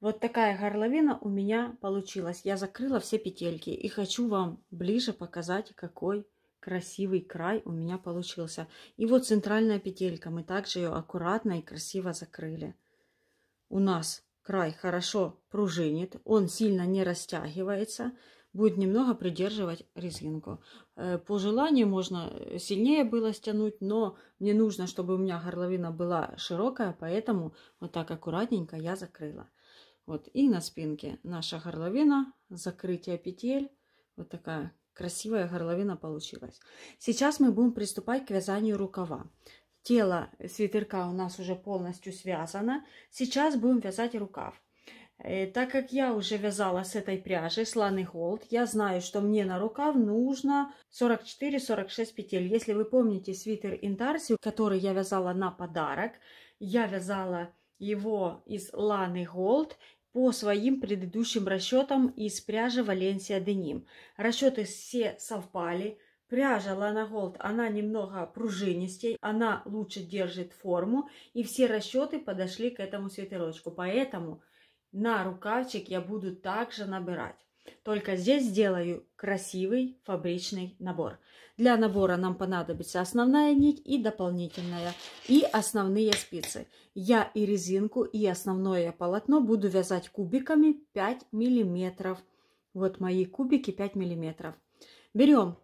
Вот такая горловина у меня получилась. Я закрыла все петельки и хочу вам ближе показать, какой красивый край у меня получился. И вот центральная петелька. Мы также ее аккуратно и красиво закрыли. У нас край хорошо пружинит, он сильно не растягивается. Будет немного придерживать резинку. Э, по желанию можно сильнее было стянуть, но мне нужно, чтобы у меня горловина была широкая, поэтому вот так аккуратненько я закрыла. Вот, и на спинке наша горловина, закрытие петель. Вот такая красивая горловина получилась. Сейчас мы будем приступать к вязанию рукава. Тело свитерка у нас уже полностью связано. Сейчас будем вязать рукав. Э, так как я уже вязала с этой пряжи сланы Холд, я знаю, что мне на рукав нужно 44-46 петель. Если вы помните свитер Интарсию, который я вязала на подарок, я вязала его из ланы голд по своим предыдущим расчетам из пряжи Валенсия Деним. Расчеты все совпали. Пряжа Лана Голд, она немного пружинистей, она лучше держит форму, и все расчеты подошли к этому свитерочку. Поэтому на рукавчик я буду также набирать. Только здесь сделаю красивый фабричный набор. Для набора нам понадобится основная нить и дополнительная, и основные спицы. Я и резинку, и основное полотно буду вязать кубиками 5 миллиметров. Вот мои кубики 5 миллиметров. Берем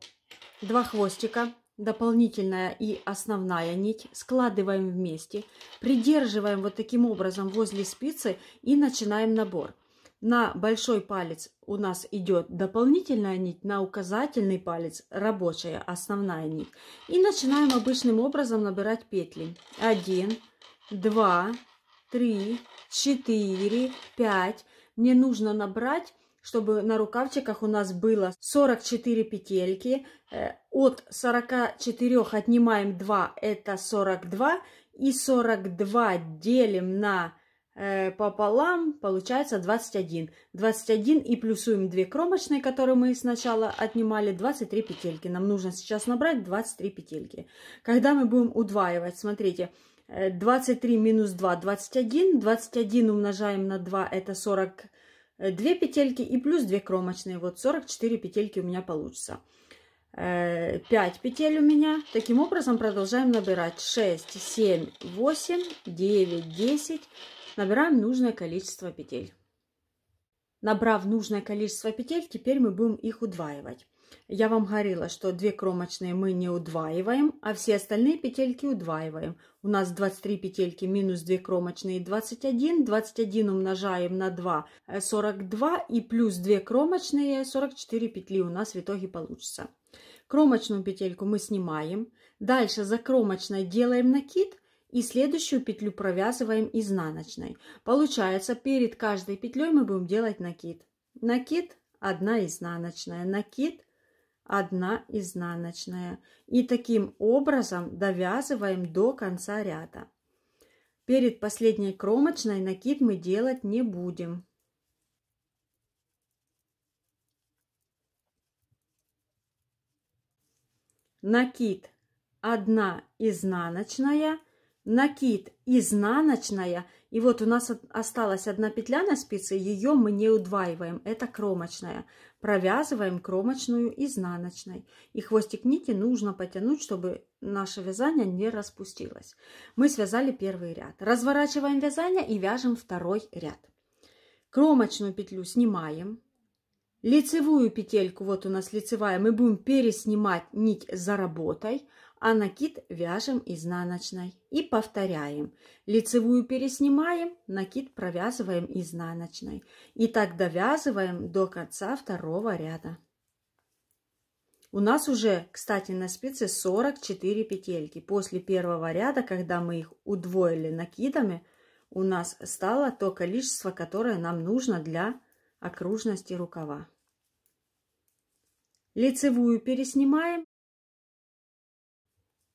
два хвостика, дополнительная и основная нить, складываем вместе, придерживаем вот таким образом возле спицы и начинаем набор. На большой палец у нас идет дополнительная нить, на указательный палец рабочая, основная нить. И начинаем обычным образом набирать петли. 1, 2, 3, 4, 5. Мне нужно набрать чтобы на рукавчиках у нас было 44 петельки. Э, от 44 отнимаем 2, это 42. И 42 делим на Э, пополам получается 21. 21 и плюсуем 2 кромочные, которые мы сначала отнимали, 23 петельки. Нам нужно сейчас набрать 23 петельки. Когда мы будем удваивать, смотрите, 23 э, минус 2, 21. 21 умножаем на 2, это 42 петельки и плюс 2 кромочные. Вот 44 петельки у меня получится. 5 э, петель у меня. Таким образом продолжаем набирать 6, 7, 8, 9, 10, Набираем нужное количество петель. Набрав нужное количество петель, теперь мы будем их удваивать. Я вам говорила, что две кромочные мы не удваиваем, а все остальные петельки удваиваем. У нас 23 петельки минус 2 кромочные 21. 21 умножаем на 2 42 и плюс 2 кромочные 44 петли у нас в итоге получится. Кромочную петельку мы снимаем. Дальше за кромочной делаем накид – и следующую петлю провязываем изнаночной. Получается, перед каждой петлей мы будем делать накид. Накид, одна изнаночная, накид, одна изнаночная. И таким образом довязываем до конца ряда. Перед последней кромочной накид мы делать не будем. Накид 1 изнаночная накид изнаночная, и вот у нас осталась одна петля на спице, ее мы не удваиваем, это кромочная. Провязываем кромочную изнаночной. И хвостик нити нужно потянуть, чтобы наше вязание не распустилось. Мы связали первый ряд. Разворачиваем вязание и вяжем второй ряд. Кромочную петлю снимаем. Лицевую петельку, вот у нас лицевая, мы будем переснимать нить за работой а накид вяжем изнаночной. И повторяем. Лицевую переснимаем, накид провязываем изнаночной. И так довязываем до конца второго ряда. У нас уже, кстати, на спице 44 петельки. После первого ряда, когда мы их удвоили накидами, у нас стало то количество, которое нам нужно для окружности рукава. Лицевую переснимаем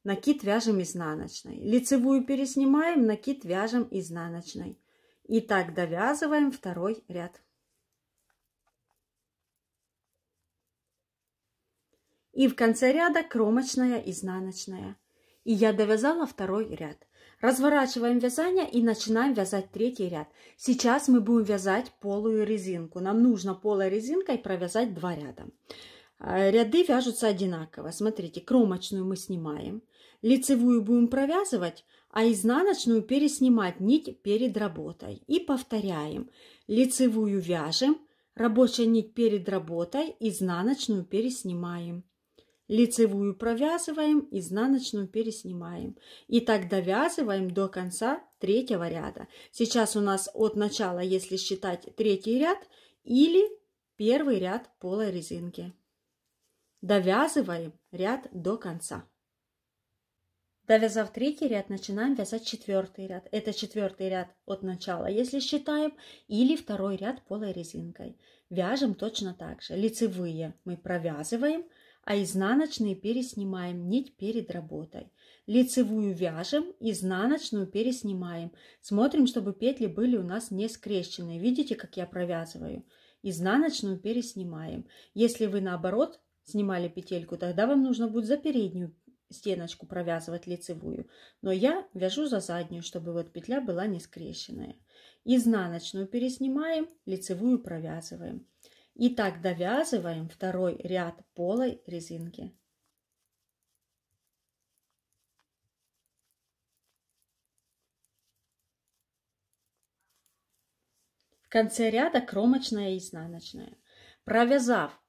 накид вяжем изнаночной. Лицевую переснимаем, накид вяжем изнаночной. И так довязываем второй ряд. И в конце ряда кромочная, изнаночная. И я довязала второй ряд. Разворачиваем вязание и начинаем вязать третий ряд. Сейчас мы будем вязать полую резинку. Нам нужно полой резинкой провязать два ряда. Э, ряды вяжутся одинаково. Смотрите, кромочную мы снимаем. Лицевую будем провязывать, а изнаночную переснимать нить перед работой. И повторяем. Лицевую вяжем, рабочая нить перед работой, изнаночную переснимаем. Лицевую провязываем, изнаночную переснимаем. И так довязываем до конца третьего ряда. Сейчас у нас от начала, если считать третий ряд, или первый ряд полой резинки. Довязываем ряд до конца. Довязав третий ряд, начинаем вязать четвертый ряд. Это четвертый ряд от начала, если считаем, или второй ряд полой резинкой. Вяжем точно так же. Лицевые мы провязываем, а изнаночные переснимаем нить перед работой. Лицевую вяжем, изнаночную переснимаем. Смотрим, чтобы петли были у нас не скрещены. Видите, как я провязываю? Изнаночную переснимаем. Если вы наоборот снимали петельку, тогда вам нужно будет за переднюю стеночку провязывать лицевую, но я вяжу за заднюю, чтобы вот петля была не скрещенная. Изнаночную переснимаем, лицевую провязываем. И так довязываем второй ряд полой резинки. В конце ряда кромочная и изнаночная. Провязав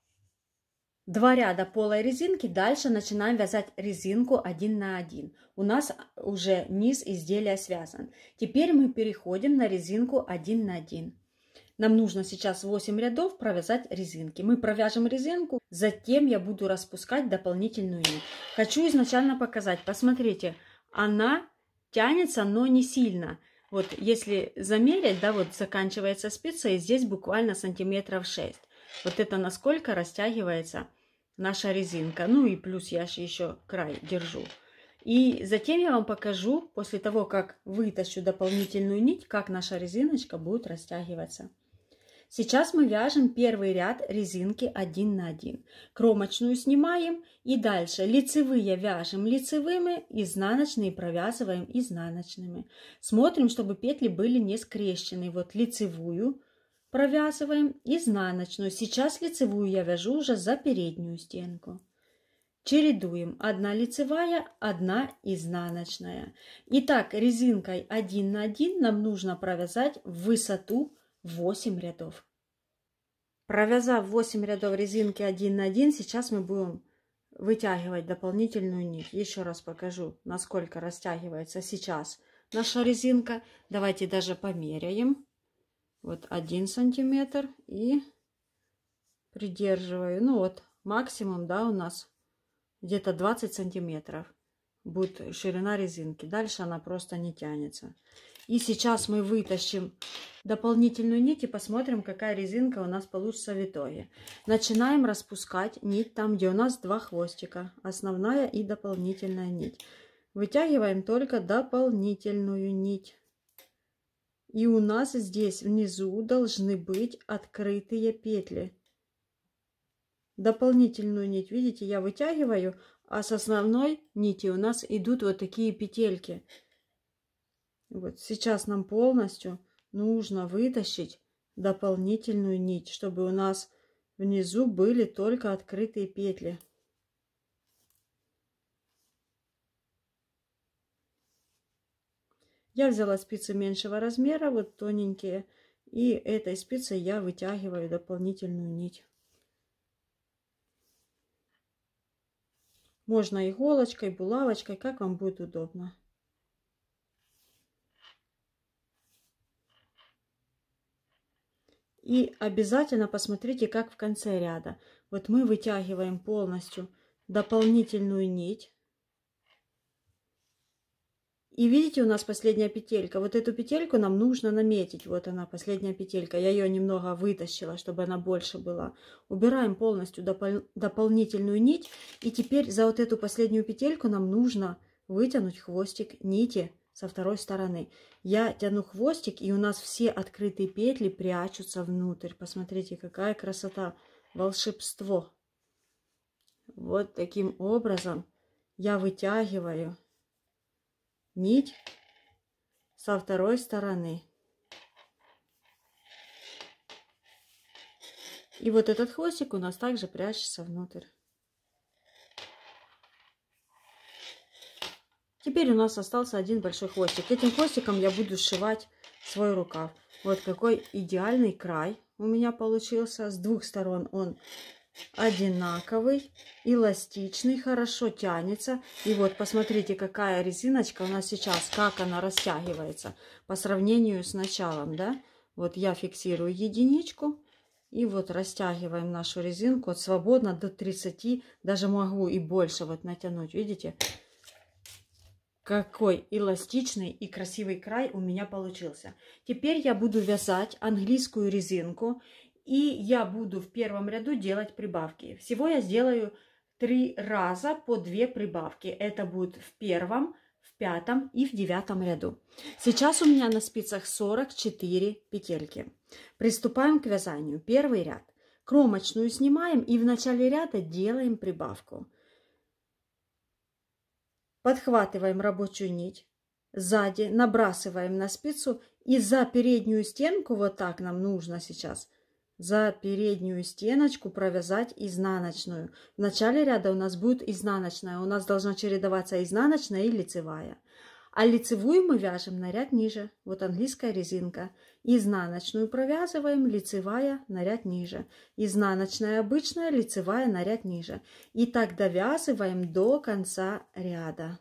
Два ряда полой резинки, дальше начинаем вязать резинку один на один. У нас уже низ изделия связан. Теперь мы переходим на резинку один на один. Нам нужно сейчас 8 рядов провязать резинки. Мы провяжем резинку, затем я буду распускать дополнительную нить. Хочу изначально показать. Посмотрите, она тянется, но не сильно. Вот если замерить, да, вот заканчивается спица, и здесь буквально сантиметров 6. Вот это насколько растягивается наша резинка. Ну и плюс я же еще край держу. И затем я вам покажу, после того, как вытащу дополнительную нить, как наша резиночка будет растягиваться. Сейчас мы вяжем первый ряд резинки один на один. Кромочную снимаем и дальше лицевые вяжем лицевыми, изнаночные провязываем изнаночными. Смотрим, чтобы петли были не скрещены. Вот лицевую провязываем изнаночную. Сейчас лицевую я вяжу уже за переднюю стенку. Чередуем одна лицевая, одна изнаночная. Итак, резинкой 1 на 1 нам нужно провязать высоту 8 рядов. Провязав 8 рядов резинки 1 на 1, сейчас мы будем вытягивать дополнительную нить. Еще раз покажу, насколько растягивается сейчас наша резинка. Давайте даже померяем. Вот один сантиметр и придерживаю. Ну вот, максимум, да, у нас где-то 20 сантиметров будет ширина резинки. Дальше она просто не тянется. И сейчас мы вытащим дополнительную нить и посмотрим, какая резинка у нас получится в итоге. Начинаем распускать нить там, где у нас два хвостика. Основная и дополнительная нить. Вытягиваем только дополнительную нить. И у нас здесь внизу должны быть открытые петли. Дополнительную нить, видите, я вытягиваю, а с основной нити у нас идут вот такие петельки. Вот сейчас нам полностью нужно вытащить дополнительную нить, чтобы у нас внизу были только открытые петли. Я взяла спицы меньшего размера, вот тоненькие, и этой спицей я вытягиваю дополнительную нить. Можно иголочкой, булавочкой, как вам будет удобно. И обязательно посмотрите, как в конце ряда. Вот мы вытягиваем полностью дополнительную нить. И видите, у нас последняя петелька. Вот эту петельку нам нужно наметить. Вот она, последняя петелька. Я ее немного вытащила, чтобы она больше была. Убираем полностью допол дополнительную нить. И теперь за вот эту последнюю петельку нам нужно вытянуть хвостик нити со второй стороны. Я тяну хвостик, и у нас все открытые петли прячутся внутрь. Посмотрите, какая красота. Волшебство. Вот таким образом я вытягиваю нить со второй стороны. И вот этот хвостик у нас также прячется внутрь. Теперь у нас остался один большой хвостик. Этим хвостиком я буду сшивать свой рукав. Вот какой идеальный край у меня получился. С двух сторон он одинаковый, эластичный, хорошо тянется. И вот посмотрите, какая резиночка у нас сейчас, как она растягивается по сравнению с началом, да. Вот я фиксирую единичку и вот растягиваем нашу резинку вот свободно до 30, даже могу и больше вот натянуть, видите? Какой эластичный и красивый край у меня получился. Теперь я буду вязать английскую резинку и я буду в первом ряду делать прибавки. Всего я сделаю три раза по две прибавки. Это будет в первом, в пятом и в девятом ряду. Сейчас у меня на спицах 44 петельки. Приступаем к вязанию. Первый ряд. Кромочную снимаем и в начале ряда делаем прибавку. Подхватываем рабочую нить, сзади набрасываем на спицу и за переднюю стенку, вот так нам нужно сейчас – за переднюю стеночку провязать изнаночную. В начале ряда у нас будет изнаночная. У нас должна чередоваться изнаночная и лицевая. А лицевую мы вяжем на ряд ниже. Вот английская резинка. Изнаночную провязываем, лицевая на ряд ниже. Изнаночная обычная, лицевая на ряд ниже. И так довязываем до конца ряда.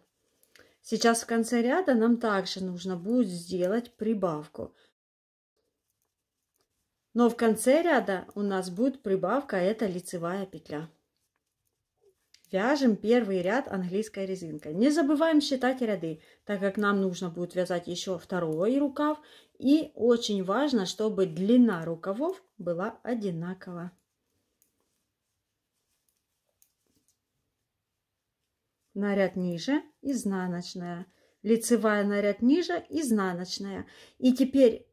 Сейчас в конце ряда нам также нужно будет сделать прибавку. Но в конце ряда у нас будет прибавка, а это лицевая петля. Вяжем первый ряд английской резинкой. Не забываем считать ряды, так как нам нужно будет вязать еще второй рукав. И очень важно, чтобы длина рукавов была одинакова. Наряд ниже, изнаночная. Лицевая наряд ниже, изнаночная. И теперь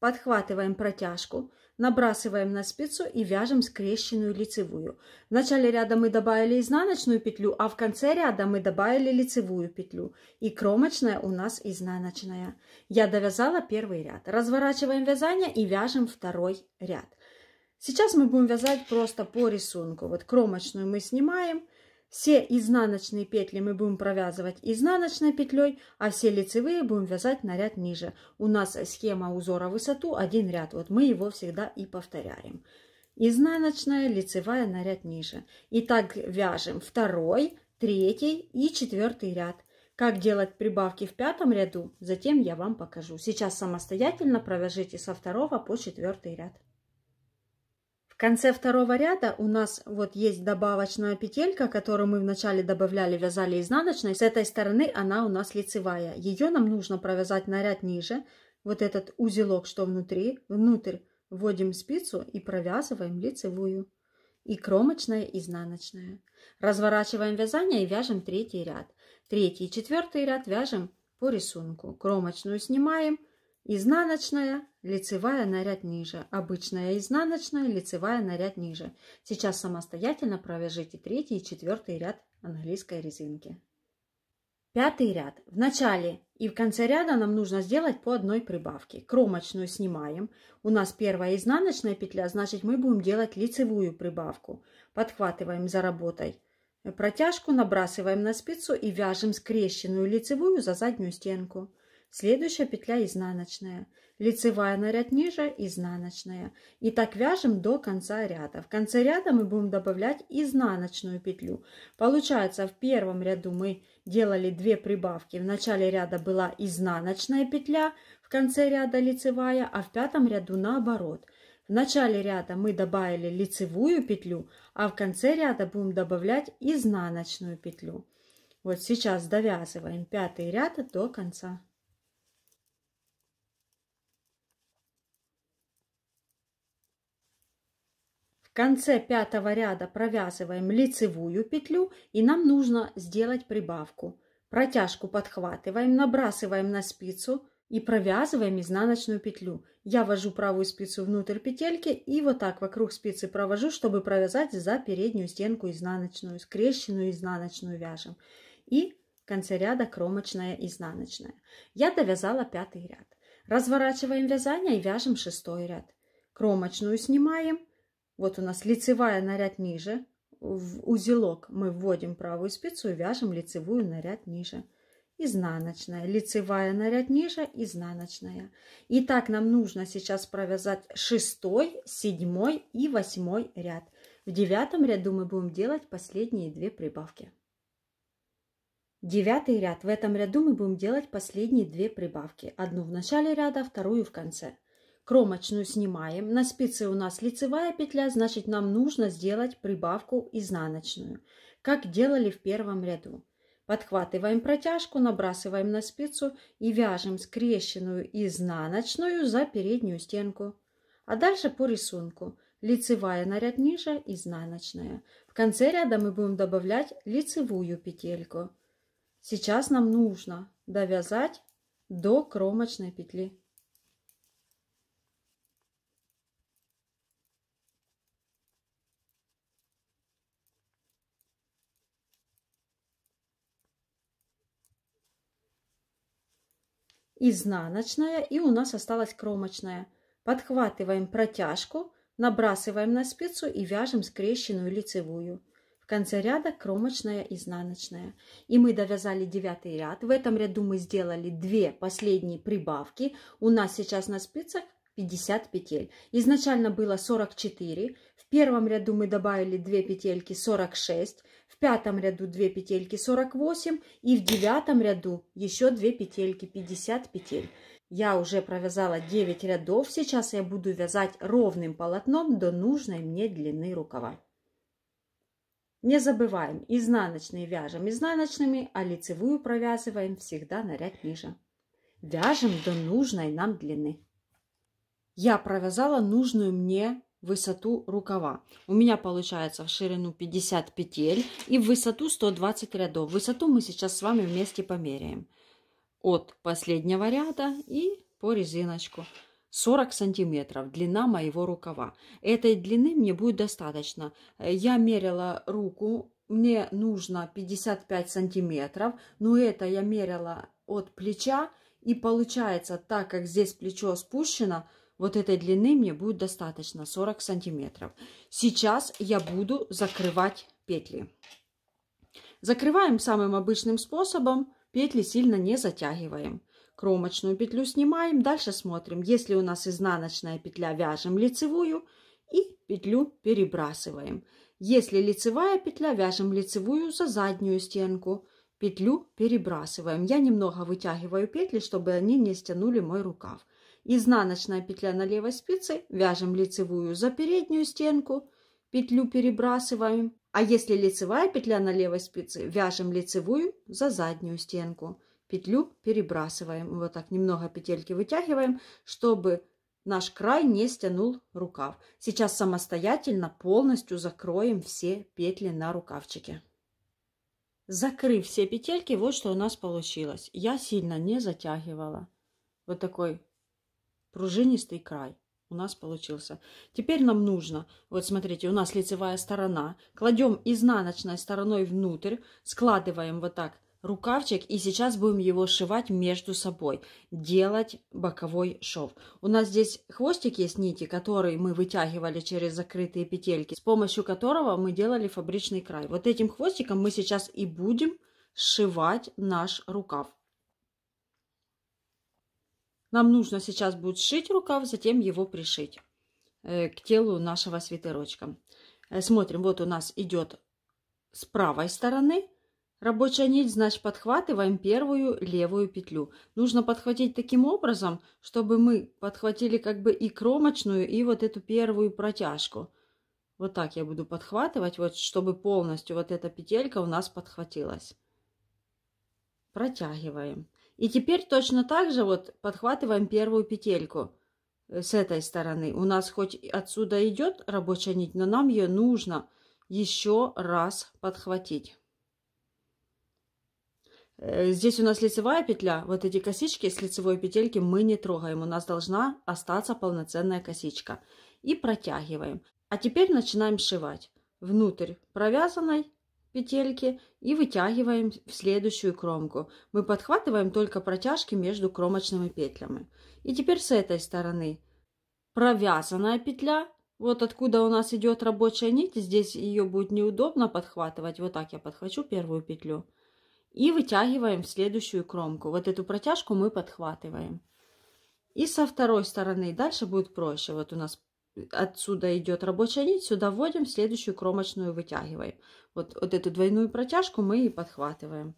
Подхватываем протяжку, набрасываем на спицу и вяжем скрещенную лицевую. В начале ряда мы добавили изнаночную петлю, а в конце ряда мы добавили лицевую петлю. И кромочная у нас изнаночная. Я довязала первый ряд. Разворачиваем вязание и вяжем второй ряд. Сейчас мы будем вязать просто по рисунку. Вот кромочную мы снимаем – все изнаночные петли мы будем провязывать изнаночной петлей, а все лицевые будем вязать на ряд ниже. У нас схема узора высоту один ряд, вот мы его всегда и повторяем. Изнаночная, лицевая на ряд ниже. И так вяжем второй, третий и четвертый ряд. Как делать прибавки в пятом ряду, затем я вам покажу. Сейчас самостоятельно провяжите со второго по четвертый ряд конце второго ряда у нас вот есть добавочная петелька, которую мы вначале добавляли, вязали изнаночной. С этой стороны она у нас лицевая. Ее нам нужно провязать на ряд ниже. Вот этот узелок, что внутри, внутрь вводим спицу и провязываем лицевую. И кромочная, и изнаночная. Разворачиваем вязание и вяжем третий ряд. Третий и четвертый ряд вяжем по рисунку. Кромочную снимаем, изнаночная лицевая на ниже, обычная изнаночная, лицевая на ниже. Сейчас самостоятельно провяжите третий и четвертый ряд английской резинки. Пятый ряд. В начале и в конце ряда нам нужно сделать по одной прибавке. Кромочную снимаем. У нас первая изнаночная петля, значит мы будем делать лицевую прибавку. Подхватываем за работой протяжку, набрасываем на спицу и вяжем скрещенную лицевую за заднюю стенку. Следующая петля изнаночная. Лицевая на ряд ниже, изнаночная. И так вяжем до конца ряда. В конце ряда мы будем добавлять изнаночную петлю. Получается, в первом ряду мы делали две прибавки. В начале ряда была изнаночная петля, в конце ряда лицевая, а в пятом ряду наоборот. В начале ряда мы добавили лицевую петлю, а в конце ряда будем добавлять изнаночную петлю. Вот сейчас довязываем пятый ряд до конца. В конце пятого ряда провязываем лицевую петлю и нам нужно сделать прибавку. Протяжку подхватываем, набрасываем на спицу и провязываем изнаночную петлю. Я ввожу правую спицу внутрь петельки и вот так вокруг спицы провожу, чтобы провязать за переднюю стенку изнаночную, скрещенную изнаночную вяжем. И в конце ряда кромочная изнаночная. Я довязала пятый ряд. Разворачиваем вязание и вяжем шестой ряд. Кромочную снимаем вот у нас лицевая на ряд ниже. В узелок мы вводим правую спицу и вяжем лицевую на ряд ниже. Изнаночная, лицевая на ряд ниже, изнаночная. Итак, нам нужно сейчас провязать шестой, седьмой и восьмой ряд. В девятом ряду мы будем делать последние две прибавки. Девятый ряд. В этом ряду мы будем делать последние две прибавки. Одну в начале ряда, вторую в конце кромочную снимаем. На спице у нас лицевая петля, значит нам нужно сделать прибавку изнаночную, как делали в первом ряду. Подхватываем протяжку, набрасываем на спицу и вяжем скрещенную изнаночную за переднюю стенку. А дальше по рисунку. Лицевая на ряд ниже, изнаночная. В конце ряда мы будем добавлять лицевую петельку. Сейчас нам нужно довязать до кромочной петли. изнаночная, и у нас осталась кромочная. Подхватываем протяжку, набрасываем на спицу и вяжем скрещенную лицевую. В конце ряда кромочная, изнаночная. И мы довязали девятый ряд. В этом ряду мы сделали две последние прибавки. У нас сейчас на спицах 50 петель. Изначально было 44, первом ряду мы добавили 2 петельки 46, в пятом ряду 2 петельки 48 и в девятом ряду еще 2 петельки 50 петель. Я уже провязала 9 рядов, сейчас я буду вязать ровным полотном до нужной мне длины рукава. Не забываем, изнаночные вяжем изнаночными, а лицевую провязываем всегда на ряд ниже. Вяжем до нужной нам длины. Я провязала нужную мне высоту рукава. У меня получается в ширину 50 петель и в высоту 120 рядов. Высоту мы сейчас с вами вместе померяем. От последнего ряда и по резиночку. 40 сантиметров длина моего рукава. Этой длины мне будет достаточно. Я мерила руку, мне нужно 55 сантиметров, но это я мерила от плеча. И получается, так как здесь плечо спущено, вот этой длины мне будет достаточно, 40 сантиметров. Сейчас я буду закрывать петли. Закрываем самым обычным способом, петли сильно не затягиваем. Кромочную петлю снимаем, дальше смотрим. Если у нас изнаночная петля, вяжем лицевую и петлю перебрасываем. Если лицевая петля, вяжем лицевую за заднюю стенку петлю перебрасываем. Я немного вытягиваю петли, чтобы они не стянули мой рукав. Изнаночная петля на левой спице, вяжем лицевую за переднюю стенку, петлю перебрасываем. А если лицевая петля на левой спице, вяжем лицевую за заднюю стенку, петлю перебрасываем. Вот так немного петельки вытягиваем, чтобы наш край не стянул рукав. Сейчас самостоятельно полностью закроем все петли на рукавчике закрыв все петельки, вот что у нас получилось. Я сильно не затягивала. Вот такой пружинистый край у нас получился. Теперь нам нужно, вот смотрите, у нас лицевая сторона. Кладем изнаночной стороной внутрь, складываем вот так рукавчик, и сейчас будем его сшивать между собой, делать боковой шов. У нас здесь хвостик есть нити, которые мы вытягивали через закрытые петельки, с помощью которого мы делали фабричный край. Вот этим хвостиком мы сейчас и будем сшивать наш рукав. Нам нужно сейчас будет сшить рукав, затем его пришить э, к телу нашего свитерочка. Э, смотрим, вот у нас идет с правой стороны – Рабочая нить, значит, подхватываем первую левую петлю. Нужно подхватить таким образом, чтобы мы подхватили как бы и кромочную, и вот эту первую протяжку. Вот так я буду подхватывать, вот чтобы полностью вот эта петелька у нас подхватилась. Протягиваем. И теперь точно так же вот подхватываем первую петельку э, с этой стороны. У нас хоть отсюда идет рабочая нить, но нам ее нужно еще раз подхватить. Э, здесь у нас лицевая петля, вот эти косички с лицевой петельки мы не трогаем, у нас должна остаться полноценная косичка. И протягиваем. А теперь начинаем сшивать внутрь провязанной петельки и вытягиваем в следующую кромку. Мы подхватываем только протяжки между кромочными петлями. И теперь с этой стороны провязанная петля, вот откуда у нас идет рабочая нить, здесь ее будет неудобно подхватывать. Вот так я подхвачу первую петлю и вытягиваем в следующую кромку. Вот эту протяжку мы подхватываем. И со второй стороны дальше будет проще. Вот у нас отсюда идет рабочая нить, сюда вводим, следующую кромочную вытягиваем. Вот, вот эту двойную протяжку мы и подхватываем.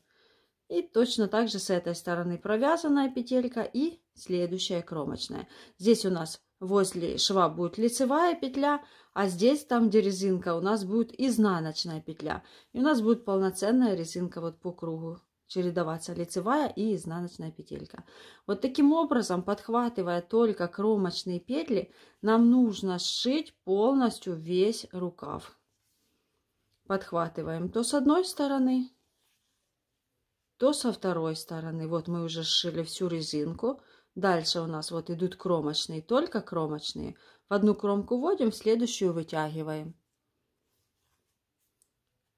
И точно так же с этой стороны провязанная петелька и следующая кромочная. Здесь у нас возле шва будет лицевая петля, а здесь, там где резинка, у нас будет изнаночная петля. И у нас будет полноценная резинка вот по кругу чередоваться лицевая и изнаночная петелька. Вот таким образом, подхватывая только кромочные петли, нам нужно сшить полностью весь рукав. Подхватываем то с одной стороны, то со второй стороны. Вот мы уже сшили всю резинку. Дальше у нас вот идут кромочные, только кромочные. В одну кромку вводим, в следующую вытягиваем.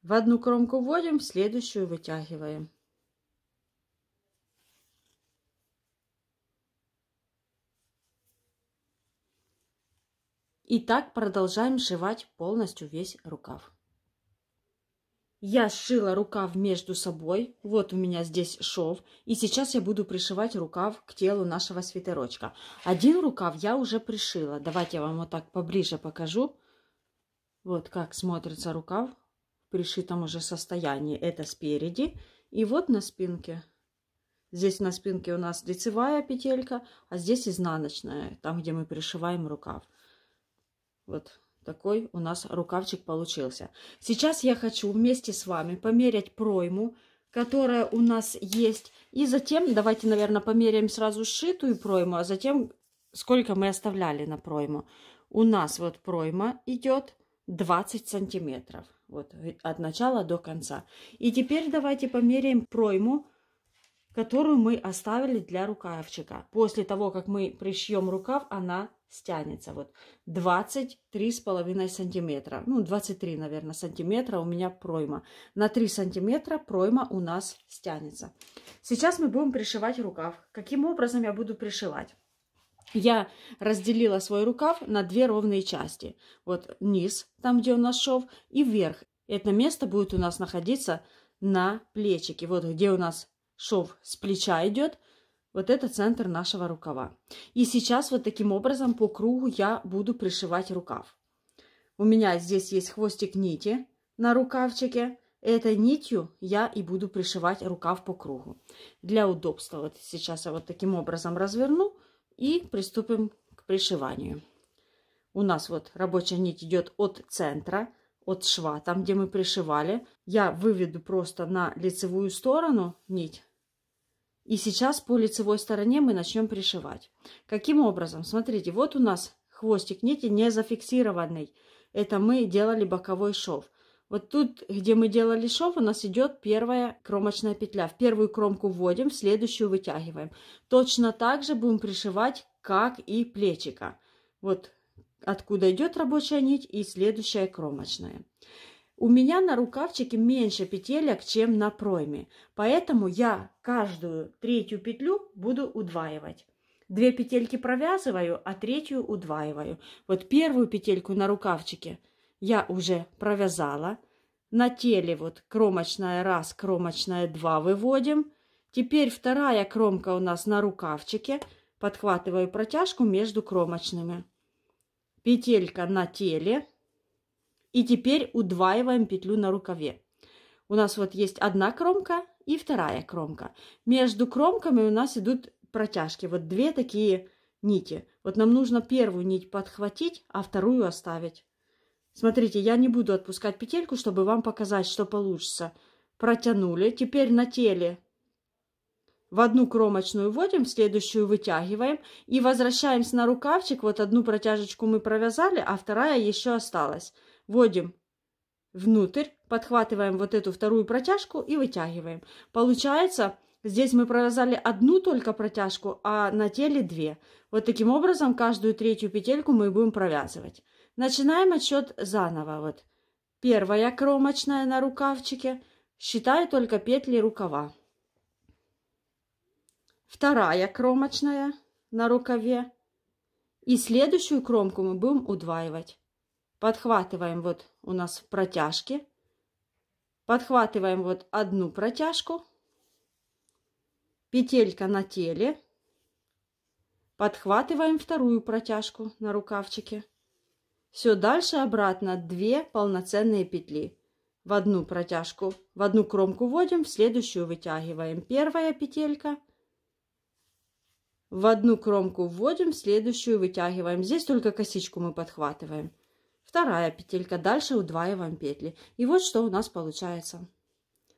В одну кромку вводим, в следующую вытягиваем. И так продолжаем сшивать полностью весь рукав. Я сшила рукав между собой, вот у меня здесь шов, и сейчас я буду пришивать рукав к телу нашего свитерочка. Один рукав я уже пришила, давайте я вам вот так поближе покажу. Вот как смотрится рукав в пришитом уже состоянии, это спереди, и вот на спинке. Здесь на спинке у нас лицевая петелька, а здесь изнаночная, там где мы пришиваем рукав. Вот такой у нас рукавчик получился. Сейчас я хочу вместе с вами померять пройму, которая у нас есть. И затем давайте, наверное, померяем сразу сшитую пройму, а затем сколько мы оставляли на пройму. У нас вот пройма идет 20 сантиметров. Вот от начала до конца. И теперь давайте померяем пройму, которую мы оставили для рукавчика. После того, как мы пришьем рукав, она стянется. Вот 23,5 сантиметра. Ну, 23, наверное, сантиметра у меня пройма. На 3 сантиметра пройма у нас стянется. Сейчас мы будем пришивать рукав. Каким образом я буду пришивать? Я разделила свой рукав на две ровные части. Вот низ, там, где у нас шов, и вверх. Это место будет у нас находиться на плечике. Вот где у нас шов с плеча идет – вот это центр нашего рукава. И сейчас вот таким образом по кругу я буду пришивать рукав. У меня здесь есть хвостик нити на рукавчике. Этой нитью я и буду пришивать рукав по кругу. Для удобства вот сейчас я вот таким образом разверну и приступим к пришиванию. У нас вот рабочая нить идет от центра, от шва, там где мы пришивали. Я выведу просто на лицевую сторону нить, и сейчас по лицевой стороне мы начнем пришивать. Каким образом? Смотрите, вот у нас хвостик нити не зафиксированный. Это мы делали боковой шов. Вот тут, где мы делали шов, у нас идет первая кромочная петля. В первую кромку вводим, в следующую вытягиваем. Точно так же будем пришивать, как и плечика. Вот откуда идет рабочая нить и следующая кромочная. У меня на рукавчике меньше петелек, чем на пройме, поэтому я каждую третью петлю буду удваивать. Две петельки провязываю, а третью удваиваю. Вот первую петельку на рукавчике я уже провязала. На теле вот кромочная раз, кромочная два выводим. Теперь вторая кромка у нас на рукавчике. Подхватываю протяжку между кромочными. Петелька на теле, и теперь удваиваем петлю на рукаве. У нас вот есть одна кромка и вторая кромка. Между кромками у нас идут протяжки. Вот две такие нити. Вот нам нужно первую нить подхватить, а вторую оставить. Смотрите, я не буду отпускать петельку, чтобы вам показать, что получится. Протянули. Теперь на теле в одну кромочную вводим, в следующую вытягиваем и возвращаемся на рукавчик. Вот одну протяжечку мы провязали, а вторая еще осталась вводим внутрь, подхватываем вот эту вторую протяжку и вытягиваем. Получается, здесь мы провязали одну только протяжку, а на теле две. Вот таким образом каждую третью петельку мы будем провязывать. Начинаем отсчет заново. Вот первая кромочная на рукавчике. Считаю только петли рукава. Вторая кромочная на рукаве. И следующую кромку мы будем удваивать подхватываем вот у нас протяжки, подхватываем вот одну протяжку, петелька на теле, подхватываем вторую протяжку на рукавчике. Все дальше обратно две полноценные петли. В одну протяжку, в одну кромку вводим, в следующую вытягиваем. Первая петелька. В одну кромку вводим, в следующую вытягиваем. Здесь только косичку мы подхватываем вторая петелька, дальше удваиваем петли. И вот что у нас получается.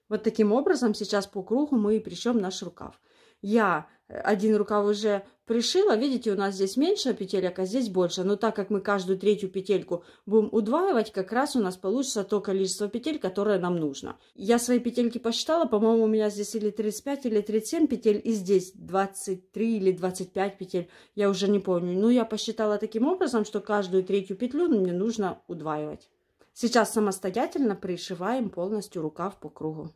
Вот таким образом сейчас по кругу мы и пришьем наш рукав. Я один рукав уже пришила. Видите, у нас здесь меньше петелек, а здесь больше. Но так как мы каждую третью петельку будем удваивать, как раз у нас получится то количество петель, которое нам нужно. Я свои петельки посчитала. По-моему, у меня здесь или 35, или 37 петель, и здесь 23 или 25 петель. Я уже не помню. Но я посчитала таким образом, что каждую третью петлю мне нужно удваивать. Сейчас самостоятельно пришиваем полностью рукав по кругу.